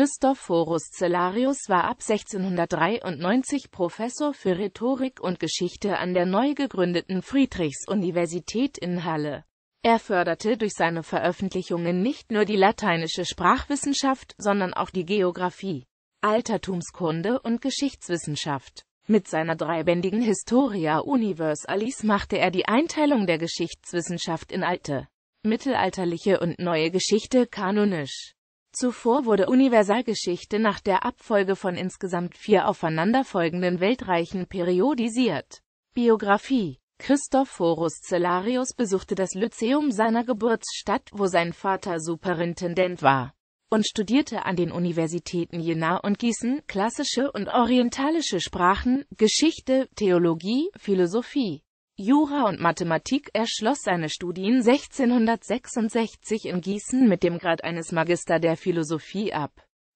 Christophorus Cellarius war ab 1693 Professor für Rhetorik und Geschichte an der neu gegründeten Friedrichs-Universität in Halle. Er förderte durch seine Veröffentlichungen nicht nur die lateinische Sprachwissenschaft, sondern auch die Geographie, Altertumskunde und Geschichtswissenschaft. Mit seiner dreibändigen Historia Universalis machte er die Einteilung der Geschichtswissenschaft in alte, mittelalterliche und neue Geschichte kanonisch. Zuvor wurde Universalgeschichte nach der Abfolge von insgesamt vier aufeinanderfolgenden Weltreichen periodisiert. Biografie Christophorus Cellarius besuchte das Lyzeum seiner Geburtsstadt, wo sein Vater Superintendent war, und studierte an den Universitäten Jena und Gießen klassische und orientalische Sprachen, Geschichte, Theologie, Philosophie, Jura und Mathematik. erschloss seine Studien 1666 in Gießen mit dem Grad eines Magister der Philosophie ab.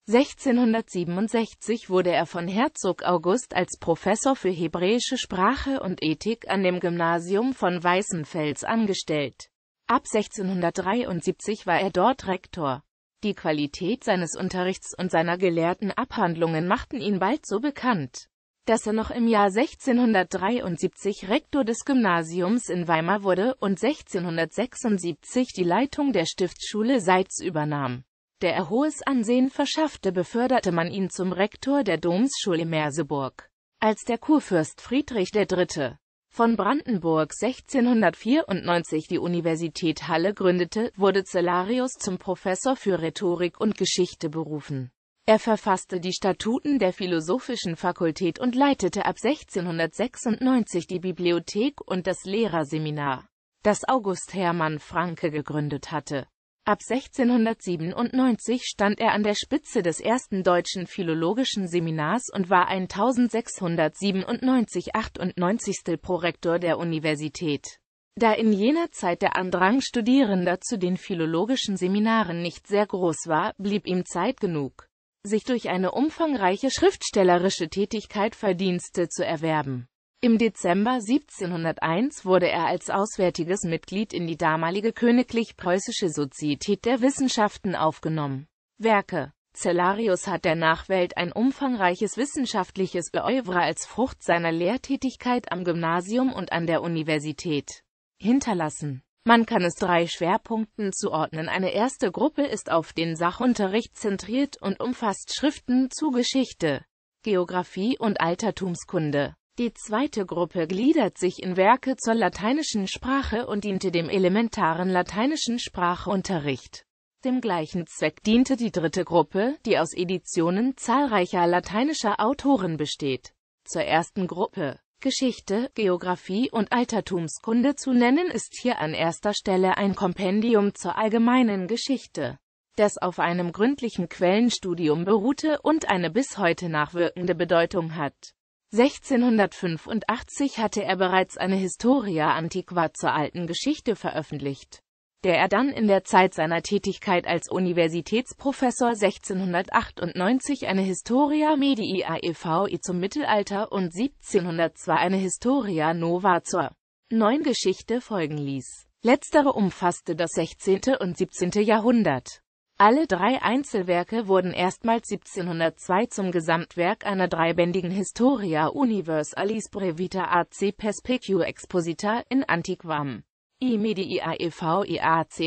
1667 wurde er von Herzog August als Professor für hebräische Sprache und Ethik an dem Gymnasium von Weißenfels angestellt. Ab 1673 war er dort Rektor. Die Qualität seines Unterrichts und seiner gelehrten Abhandlungen machten ihn bald so bekannt, dass er noch im Jahr 1673 Rektor des Gymnasiums in Weimar wurde und 1676 die Leitung der Stiftsschule Seitz übernahm. Der er hohes Ansehen verschaffte, beförderte man ihn zum Rektor der Domsschule Merseburg. Als der Kurfürst Friedrich III. von Brandenburg 1694 die Universität Halle gründete, wurde Zellarius zum Professor für Rhetorik und Geschichte berufen. Er verfasste die Statuten der Philosophischen Fakultät und leitete ab 1696 die Bibliothek und das Lehrerseminar, das August Hermann Franke gegründet hatte. Ab 1697 stand er an der Spitze des ersten deutschen philologischen Seminars und war 1697-98. Prorektor der Universität. Da in jener Zeit der Andrang Studierender zu den philologischen Seminaren nicht sehr groß war, blieb ihm Zeit genug, sich durch eine umfangreiche schriftstellerische Tätigkeit Verdienste zu erwerben. Im Dezember 1701 wurde er als auswärtiges Mitglied in die damalige Königlich-Preußische Sozietät der Wissenschaften aufgenommen. Werke Cellarius hat der Nachwelt ein umfangreiches wissenschaftliches Oeuvre als Frucht seiner Lehrtätigkeit am Gymnasium und an der Universität hinterlassen man kann es drei Schwerpunkten zuordnen. Eine erste Gruppe ist auf den Sachunterricht zentriert und umfasst Schriften zu Geschichte, Geografie und Altertumskunde. Die zweite Gruppe gliedert sich in Werke zur lateinischen Sprache und diente dem elementaren lateinischen Sprachunterricht. Dem gleichen Zweck diente die dritte Gruppe, die aus Editionen zahlreicher lateinischer Autoren besteht. Zur ersten Gruppe Geschichte, Geografie und Altertumskunde zu nennen ist hier an erster Stelle ein Kompendium zur allgemeinen Geschichte, das auf einem gründlichen Quellenstudium beruhte und eine bis heute nachwirkende Bedeutung hat. 1685 hatte er bereits eine Historia antiqua zur alten Geschichte veröffentlicht der er dann in der Zeit seiner Tätigkeit als Universitätsprofessor 1698 eine Historia Medii e.V.I. E zum Mittelalter und 1702 eine Historia Nova zur neuen Geschichte folgen ließ. Letztere umfasste das 16. und 17. Jahrhundert. Alle drei Einzelwerke wurden erstmals 1702 zum Gesamtwerk einer dreibändigen Historia Universalis Brevita AC Perspecue Exposita in Antiquam I medii aev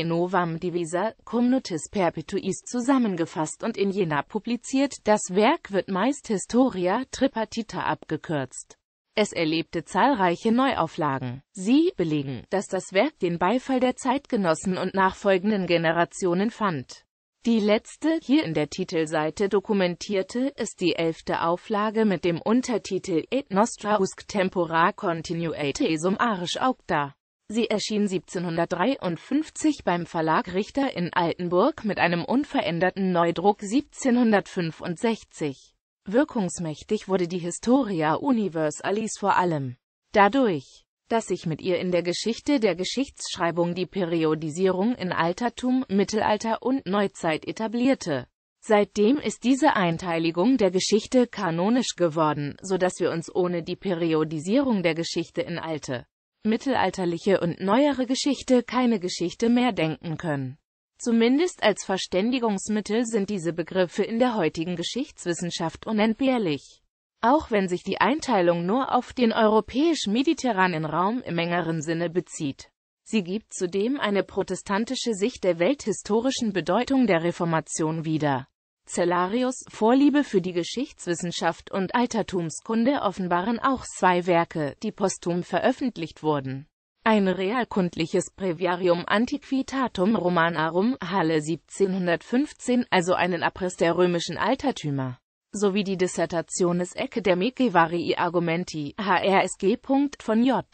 novam divisa, cum notis perpetuis zusammengefasst und in Jena publiziert, das Werk wird meist Historia tripartita abgekürzt. Es erlebte zahlreiche Neuauflagen. Sie belegen, dass das Werk den Beifall der Zeitgenossen und nachfolgenden Generationen fand. Die letzte, hier in der Titelseite dokumentierte, ist die elfte Auflage mit dem Untertitel Et nostra usc tempora continuate sum arisch aucta. Sie erschien 1753 beim Verlag Richter in Altenburg mit einem unveränderten Neudruck 1765. Wirkungsmächtig wurde die Historia Universalis vor allem dadurch, dass sich mit ihr in der Geschichte der Geschichtsschreibung die Periodisierung in Altertum, Mittelalter und Neuzeit etablierte. Seitdem ist diese Einteilung der Geschichte kanonisch geworden, so dass wir uns ohne die Periodisierung der Geschichte in alte mittelalterliche und neuere Geschichte keine Geschichte mehr denken können. Zumindest als Verständigungsmittel sind diese Begriffe in der heutigen Geschichtswissenschaft unentbehrlich. Auch wenn sich die Einteilung nur auf den europäisch-mediterranen Raum im engeren Sinne bezieht. Sie gibt zudem eine protestantische Sicht der welthistorischen Bedeutung der Reformation wieder Cellarius Vorliebe für die Geschichtswissenschaft und Altertumskunde offenbaren auch zwei Werke, die posthum veröffentlicht wurden. Ein realkundliches Breviarium Antiquitatum Romanarum, Halle 1715, also einen Abriss der römischen Altertümer, sowie die Dissertationes der Varii Argumenti, HRSG. von J.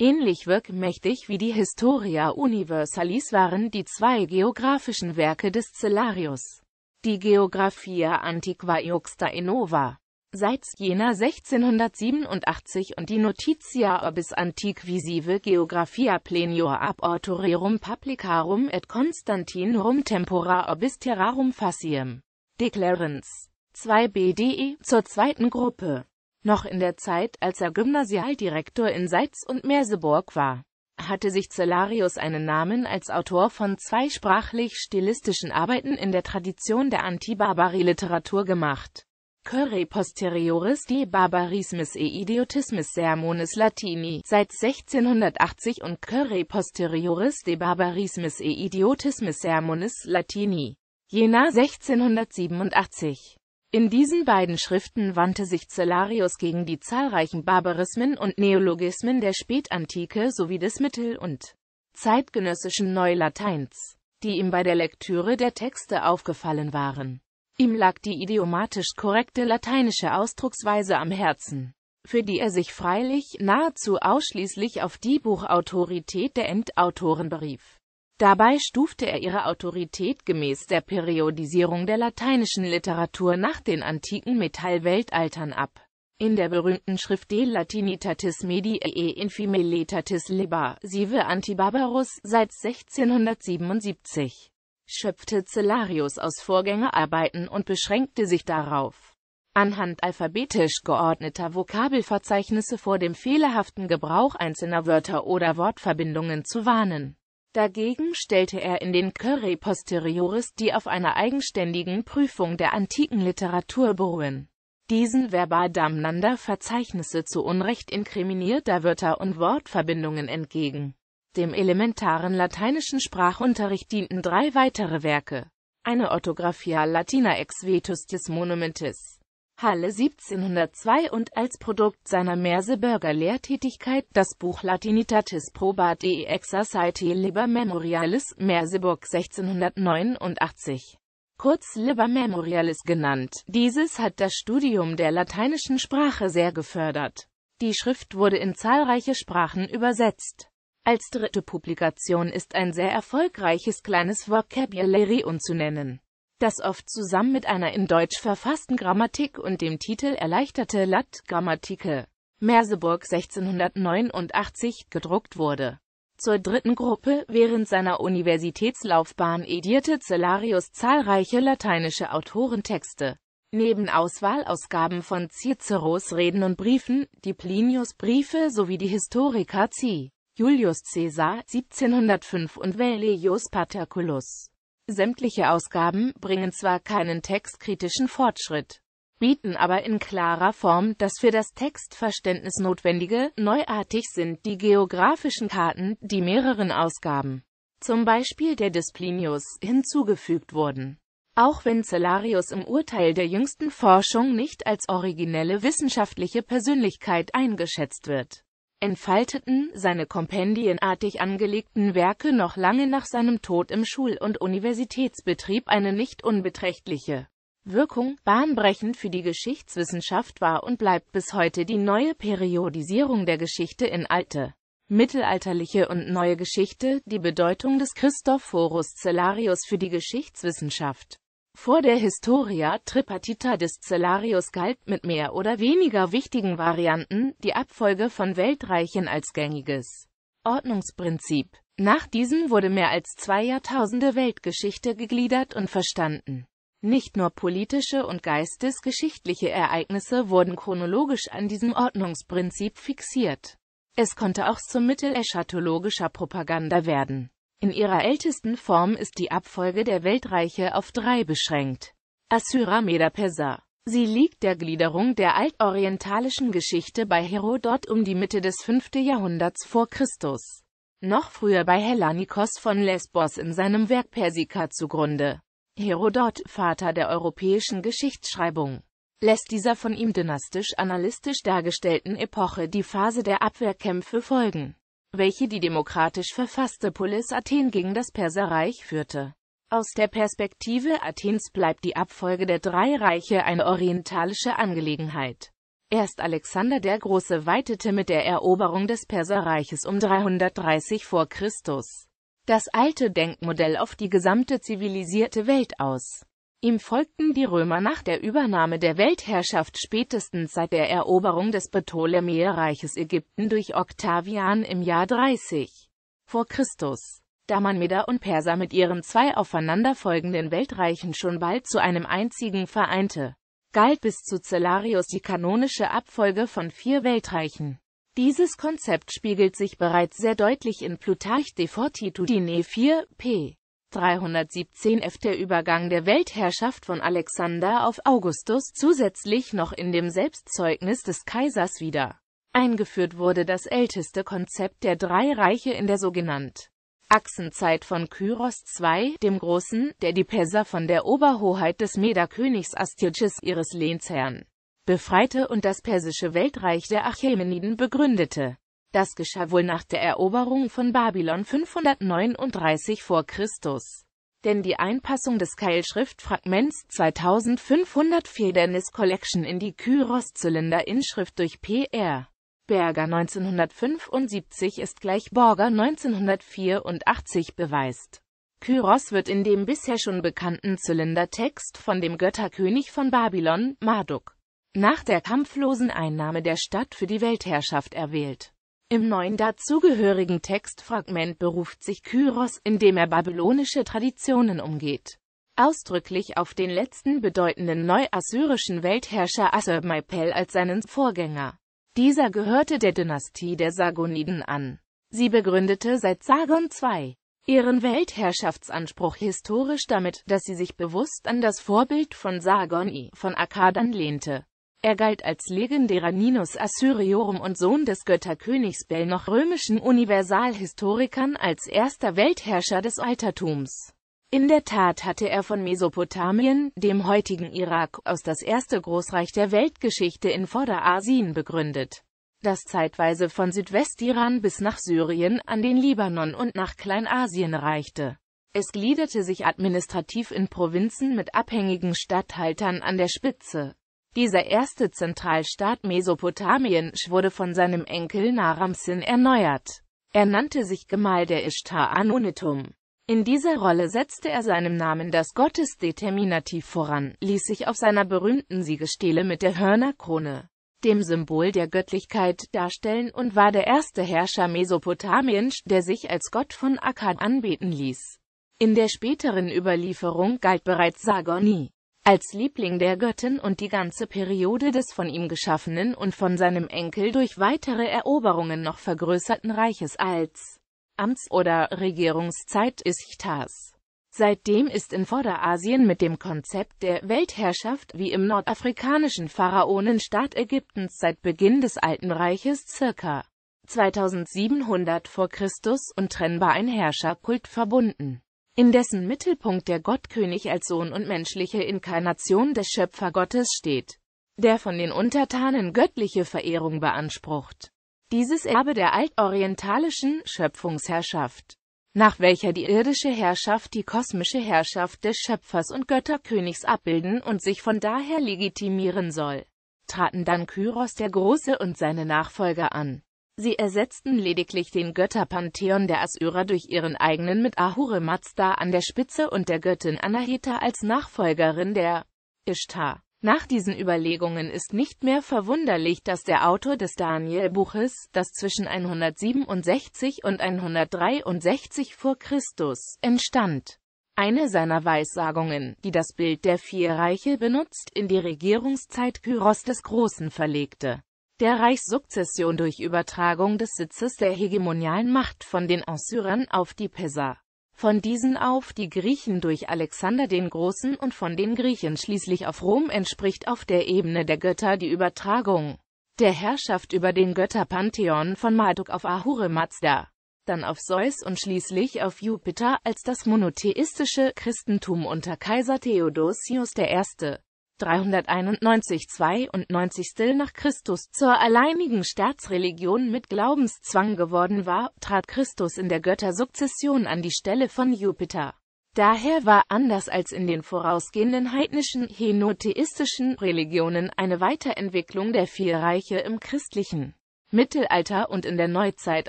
Ähnlich wirkmächtig wie die Historia Universalis waren die zwei geografischen Werke des Cellarius. Die Geographia Antiqua Iuxta Innova. Seit Jena 1687 und die Notitia Orbis Antiquisive Geographia Plenior ab Autorerum Publicarum et Constantinorum Tempora Orbis Terrarum Faciam. Declarens. 2 BDE zur zweiten Gruppe. Noch in der Zeit, als er Gymnasialdirektor in Seitz und Merseburg war hatte sich Cellarius einen Namen als Autor von zwei sprachlich stilistischen Arbeiten in der Tradition der Antibarbari-Literatur gemacht. Curre posterioris de barbarismis e idiotismis sermonis latini seit 1680 und Curre posterioris de barbarismis e idiotismis sermonis latini Jena 1687 in diesen beiden Schriften wandte sich Cellarius gegen die zahlreichen Barbarismen und Neologismen der Spätantike sowie des Mittel- und zeitgenössischen Neulateins, die ihm bei der Lektüre der Texte aufgefallen waren. Ihm lag die idiomatisch korrekte lateinische Ausdrucksweise am Herzen, für die er sich freilich nahezu ausschließlich auf die Buchautorität der Endautoren berief. Dabei stufte er ihre Autorität gemäß der Periodisierung der lateinischen Literatur nach den antiken Metallweltaltern ab. In der berühmten Schrift De Latinitatis Mediae e Infimilitatis Liba, Sive Antibarbarus, seit 1677, schöpfte Cellarius aus Vorgängerarbeiten und beschränkte sich darauf, anhand alphabetisch geordneter Vokabelverzeichnisse vor dem fehlerhaften Gebrauch einzelner Wörter oder Wortverbindungen zu warnen. Dagegen stellte er in den Curry Posterioris, die auf einer eigenständigen Prüfung der antiken Literatur beruhen, diesen verbal damnander Verzeichnisse zu Unrecht inkriminierter Wörter und Wortverbindungen entgegen. Dem elementaren lateinischen Sprachunterricht dienten drei weitere Werke. Eine Orthographia Latina ex vetustis monumentis Halle 1702 und als Produkt seiner Merseburger-Lehrtätigkeit das Buch Latinitatis Probat et Exercitae Liber Memorialis Merseburg 1689 kurz Liber Memorialis genannt. Dieses hat das Studium der lateinischen Sprache sehr gefördert. Die Schrift wurde in zahlreiche Sprachen übersetzt. Als dritte Publikation ist ein sehr erfolgreiches kleines Vocabulary unzunennen das oft zusammen mit einer in Deutsch verfassten Grammatik und dem Titel Erleichterte Lat-Grammatike Merseburg 1689 gedruckt wurde. Zur dritten Gruppe, während seiner Universitätslaufbahn edierte Cellarius zahlreiche lateinische Autorentexte. Neben Auswahlausgaben von Ciceros Reden und Briefen, die Plinius-Briefe sowie die Historiker C. Julius Caesar 1705 und Velius Paterculus Sämtliche Ausgaben bringen zwar keinen textkritischen Fortschritt, bieten aber in klarer Form das für das Textverständnis notwendige, neuartig sind die geografischen Karten, die mehreren Ausgaben, zum Beispiel der Displinius, hinzugefügt wurden. Auch wenn Cellarius im Urteil der jüngsten Forschung nicht als originelle wissenschaftliche Persönlichkeit eingeschätzt wird, entfalteten seine kompendienartig angelegten Werke noch lange nach seinem Tod im Schul- und Universitätsbetrieb eine nicht unbeträchtliche Wirkung, bahnbrechend für die Geschichtswissenschaft war und bleibt bis heute die neue Periodisierung der Geschichte in alte, mittelalterliche und neue Geschichte, die Bedeutung des Christophorus Cellarius für die Geschichtswissenschaft. Vor der Historia Tripartita des Cellarius galt mit mehr oder weniger wichtigen Varianten die Abfolge von Weltreichen als gängiges Ordnungsprinzip. Nach diesem wurde mehr als zwei Jahrtausende Weltgeschichte gegliedert und verstanden. Nicht nur politische und geistesgeschichtliche Ereignisse wurden chronologisch an diesem Ordnungsprinzip fixiert. Es konnte auch zum Mittel eschatologischer Propaganda werden in ihrer ältesten Form ist die Abfolge der Weltreiche auf drei beschränkt. Assyrer Meder-Perser. Sie liegt der Gliederung der altorientalischen Geschichte bei Herodot um die Mitte des 5. Jahrhunderts vor Christus. Noch früher bei Hellanikos von Lesbos in seinem Werk Persika zugrunde. Herodot, Vater der europäischen Geschichtsschreibung, lässt dieser von ihm dynastisch analystisch dargestellten Epoche die Phase der Abwehrkämpfe folgen welche die demokratisch verfasste Polis Athen gegen das Perserreich führte. Aus der Perspektive Athens bleibt die Abfolge der drei Reiche eine orientalische Angelegenheit. Erst Alexander der Große weitete mit der Eroberung des Perserreiches um 330 vor Christus das alte Denkmodell auf die gesamte zivilisierte Welt aus. Ihm folgten die Römer nach der Übernahme der Weltherrschaft spätestens seit der Eroberung des Ptolemäerreiches Ägypten durch Octavian im Jahr 30 vor Christus. Da man Meder und Perser mit ihren zwei aufeinanderfolgenden Weltreichen schon bald zu einem einzigen vereinte, galt bis zu Cellarius die kanonische Abfolge von vier Weltreichen. Dieses Konzept spiegelt sich bereits sehr deutlich in Plutarch de Fortitudine 4, p. 317 f. Der Übergang der Weltherrschaft von Alexander auf Augustus zusätzlich noch in dem Selbstzeugnis des Kaisers wieder. Eingeführt wurde das älteste Konzept der drei Reiche in der sogenannten Achsenzeit von Kyros II, dem Großen, der die Perser von der Oberhoheit des Mederkönigs Astyages ihres Lehnsherrn befreite und das persische Weltreich der Achämeniden begründete das geschah wohl nach der Eroberung von Babylon 539 vor Christus. Denn die Einpassung des Keilschriftfragments 2504 der Collection in die Kyros-Zylinder-Inschrift durch P.R. Berger 1975 ist gleich Borger 1984 beweist. Kyros wird in dem bisher schon bekannten Zylindertext von dem Götterkönig von Babylon, Marduk, nach der kampflosen Einnahme der Stadt für die Weltherrschaft erwählt. Im neuen dazugehörigen Textfragment beruft sich Kyros, indem er babylonische Traditionen umgeht. Ausdrücklich auf den letzten bedeutenden neuassyrischen Weltherrscher Assurmaipel als seinen Vorgänger. Dieser gehörte der Dynastie der Sargoniden an. Sie begründete seit Sargon II ihren Weltherrschaftsanspruch historisch damit, dass sie sich bewusst an das Vorbild von Sargon I von Akkad anlehnte. Er galt als legendärer Ninus Assyriorum und Sohn des Götterkönigs Bel noch römischen Universalhistorikern als erster Weltherrscher des Altertums. In der Tat hatte er von Mesopotamien, dem heutigen Irak, aus das erste Großreich der Weltgeschichte in Vorderasien begründet, das zeitweise von Südwestiran bis nach Syrien, an den Libanon und nach Kleinasien reichte. Es gliederte sich administrativ in Provinzen mit abhängigen Statthaltern an der Spitze, dieser erste Zentralstaat Mesopotamiens wurde von seinem Enkel Naram-Sin erneuert. Er nannte sich Gemahl der Ishtar Anunitum. In dieser Rolle setzte er seinem Namen das Gottesdeterminativ voran, ließ sich auf seiner berühmten Siegestele mit der Hörnerkrone, dem Symbol der Göttlichkeit, darstellen und war der erste Herrscher Mesopotamiens, der sich als Gott von Akkad anbeten ließ. In der späteren Überlieferung galt bereits Sargoni, als Liebling der Göttin und die ganze Periode des von ihm geschaffenen und von seinem Enkel durch weitere Eroberungen noch vergrößerten Reiches als Amts- oder Regierungszeit ist Ischtas. Seitdem ist in Vorderasien mit dem Konzept der Weltherrschaft wie im nordafrikanischen Pharaonenstaat Ägyptens seit Beginn des Alten Reiches circa 2700 vor Christus untrennbar ein Herrscherkult verbunden in dessen Mittelpunkt der Gottkönig als Sohn und menschliche Inkarnation des Schöpfergottes steht, der von den Untertanen göttliche Verehrung beansprucht. Dieses Erbe der altorientalischen Schöpfungsherrschaft, nach welcher die irdische Herrschaft die kosmische Herrschaft des Schöpfers und Götterkönigs abbilden und sich von daher legitimieren soll, traten dann Kyros der Große und seine Nachfolger an. Sie ersetzten lediglich den Götterpantheon der Assyrer durch ihren eigenen mit Ahure Mazda an der Spitze und der Göttin Anahita als Nachfolgerin der Ishtar. Nach diesen Überlegungen ist nicht mehr verwunderlich, dass der Autor des Daniel-Buches, das zwischen 167 und 163 vor Christus entstand, eine seiner Weissagungen, die das Bild der vier Reiche benutzt, in die Regierungszeit Kyros des Großen verlegte der Reichssukzession durch Übertragung des Sitzes der hegemonialen Macht von den Assyrern auf die Perser, von diesen auf die Griechen durch Alexander den Großen und von den Griechen schließlich auf Rom entspricht auf der Ebene der Götter die Übertragung der Herrschaft über den Götterpantheon von Marduk auf Ahure Mazda, dann auf Zeus und schließlich auf Jupiter als das monotheistische Christentum unter Kaiser Theodosius I. 391 92 nach Christus zur alleinigen Staatsreligion mit Glaubenszwang geworden war, trat Christus in der Göttersukzession an die Stelle von Jupiter. Daher war anders als in den vorausgehenden heidnischen, henotheistischen Religionen eine Weiterentwicklung der vier im christlichen Mittelalter und in der Neuzeit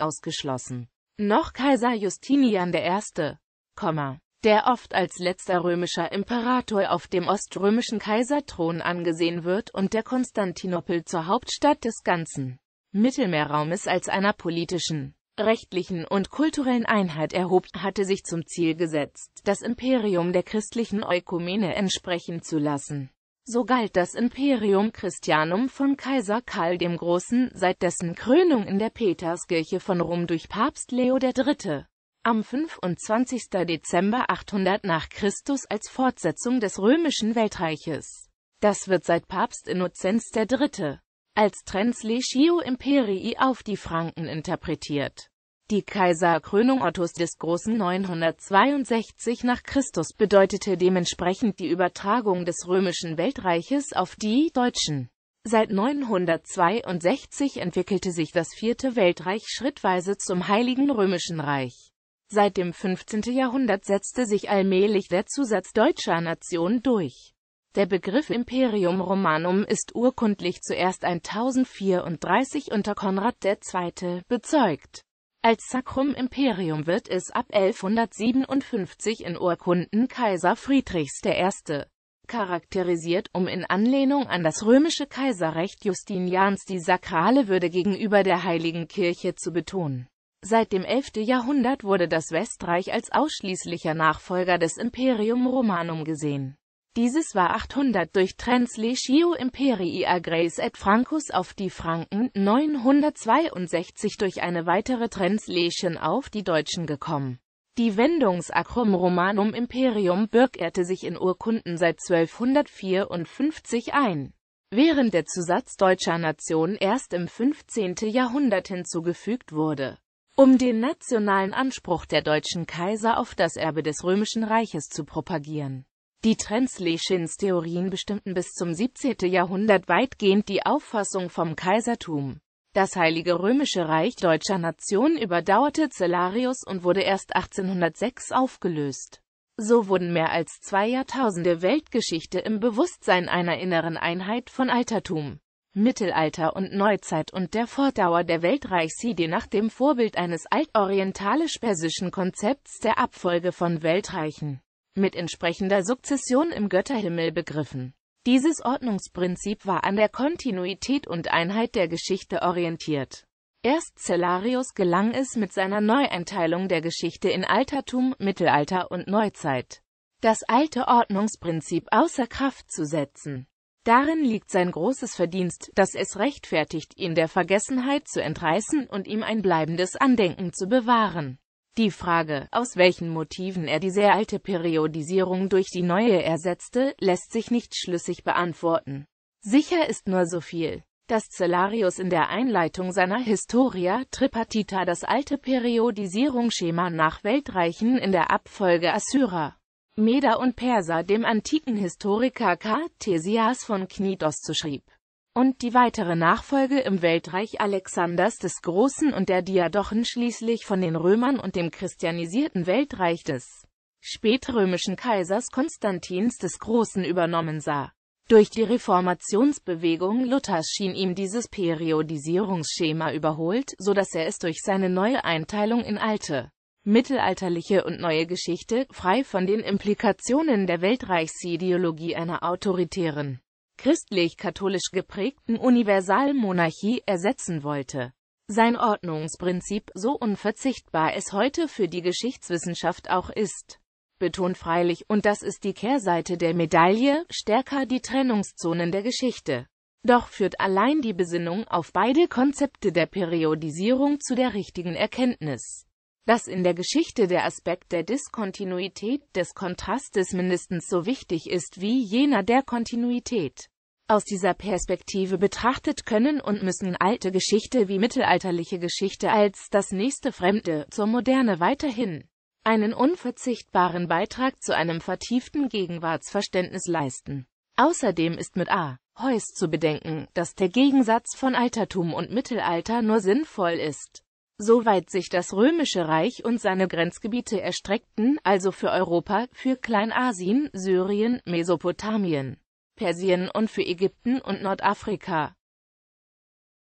ausgeschlossen. Noch Kaiser Justinian I der oft als letzter römischer Imperator auf dem oströmischen Kaiserthron angesehen wird und der Konstantinopel zur Hauptstadt des ganzen Mittelmeerraumes als einer politischen, rechtlichen und kulturellen Einheit erhob, hatte sich zum Ziel gesetzt, das Imperium der christlichen Eukumene entsprechen zu lassen. So galt das Imperium Christianum von Kaiser Karl dem Großen seit dessen Krönung in der Peterskirche von Rom durch Papst Leo III am 25. Dezember 800 nach Christus als Fortsetzung des römischen Weltreiches. Das wird seit Papst Innozenz III. als Translatio Imperii auf die Franken interpretiert. Die Kaiserkrönung Ottos des Großen 962 nach Christus bedeutete dementsprechend die Übertragung des römischen Weltreiches auf die Deutschen. Seit 962 entwickelte sich das Vierte Weltreich schrittweise zum Heiligen Römischen Reich. Seit dem 15. Jahrhundert setzte sich allmählich der Zusatz deutscher Nation durch. Der Begriff Imperium Romanum ist urkundlich zuerst 1034 unter Konrad II. bezeugt. Als Sacrum Imperium wird es ab 1157 in Urkunden Kaiser Friedrichs I. charakterisiert, um in Anlehnung an das römische Kaiserrecht Justinians die sakrale Würde gegenüber der Heiligen Kirche zu betonen. Seit dem 11. Jahrhundert wurde das Westreich als ausschließlicher Nachfolger des Imperium Romanum gesehen. Dieses war 800 durch Translatio Imperii Agres et Francus auf die Franken, 962 durch eine weitere Translation auf die Deutschen gekommen. Die Wendungsakrum Romanum Imperium bürgerte sich in Urkunden seit 1254 ein während der Zusatz deutscher Nation erst im 15. Jahrhundert hinzugefügt wurde um den nationalen Anspruch der deutschen Kaiser auf das Erbe des Römischen Reiches zu propagieren. Die Trenzleschins Theorien bestimmten bis zum 17. Jahrhundert weitgehend die Auffassung vom Kaisertum. Das Heilige Römische Reich deutscher Nation überdauerte Cellarius und wurde erst 1806 aufgelöst. So wurden mehr als zwei Jahrtausende Weltgeschichte im Bewusstsein einer inneren Einheit von Altertum, Mittelalter und Neuzeit und der Fortdauer der Weltreichsidee nach dem Vorbild eines altorientalisch-persischen Konzepts der Abfolge von Weltreichen mit entsprechender Sukzession im Götterhimmel begriffen. Dieses Ordnungsprinzip war an der Kontinuität und Einheit der Geschichte orientiert. Erst Cellarius gelang es mit seiner Neueinteilung der Geschichte in Altertum, Mittelalter und Neuzeit, das alte Ordnungsprinzip außer Kraft zu setzen. Darin liegt sein großes Verdienst, dass es rechtfertigt, ihn der Vergessenheit zu entreißen und ihm ein bleibendes Andenken zu bewahren. Die Frage, aus welchen Motiven er die sehr alte Periodisierung durch die neue ersetzte, lässt sich nicht schlüssig beantworten. Sicher ist nur so viel, dass Cellarius in der Einleitung seiner Historia Tripartita das alte Periodisierungsschema nach Weltreichen in der Abfolge Assyrer Meder und Perser dem antiken Historiker K. Thesias von Knidos zuschrieb. Und die weitere Nachfolge im Weltreich Alexanders des Großen und der Diadochen schließlich von den Römern und dem christianisierten Weltreich des spätrömischen Kaisers Konstantins des Großen übernommen sah. Durch die Reformationsbewegung Luthers schien ihm dieses Periodisierungsschema überholt, so dass er es durch seine neue Einteilung in alte Mittelalterliche und neue Geschichte, frei von den Implikationen der Weltreichsideologie einer autoritären, christlich-katholisch geprägten Universalmonarchie ersetzen wollte. Sein Ordnungsprinzip, so unverzichtbar es heute für die Geschichtswissenschaft auch ist, betont freilich, und das ist die Kehrseite der Medaille, stärker die Trennungszonen der Geschichte. Doch führt allein die Besinnung auf beide Konzepte der Periodisierung zu der richtigen Erkenntnis dass in der Geschichte der Aspekt der Diskontinuität des Kontrastes mindestens so wichtig ist wie jener der Kontinuität. Aus dieser Perspektive betrachtet können und müssen alte Geschichte wie mittelalterliche Geschichte als das nächste Fremde zur Moderne weiterhin einen unverzichtbaren Beitrag zu einem vertieften Gegenwartsverständnis leisten. Außerdem ist mit A. Heuss zu bedenken, dass der Gegensatz von Altertum und Mittelalter nur sinnvoll ist Soweit sich das Römische Reich und seine Grenzgebiete erstreckten, also für Europa, für Kleinasien, Syrien, Mesopotamien, Persien und für Ägypten und Nordafrika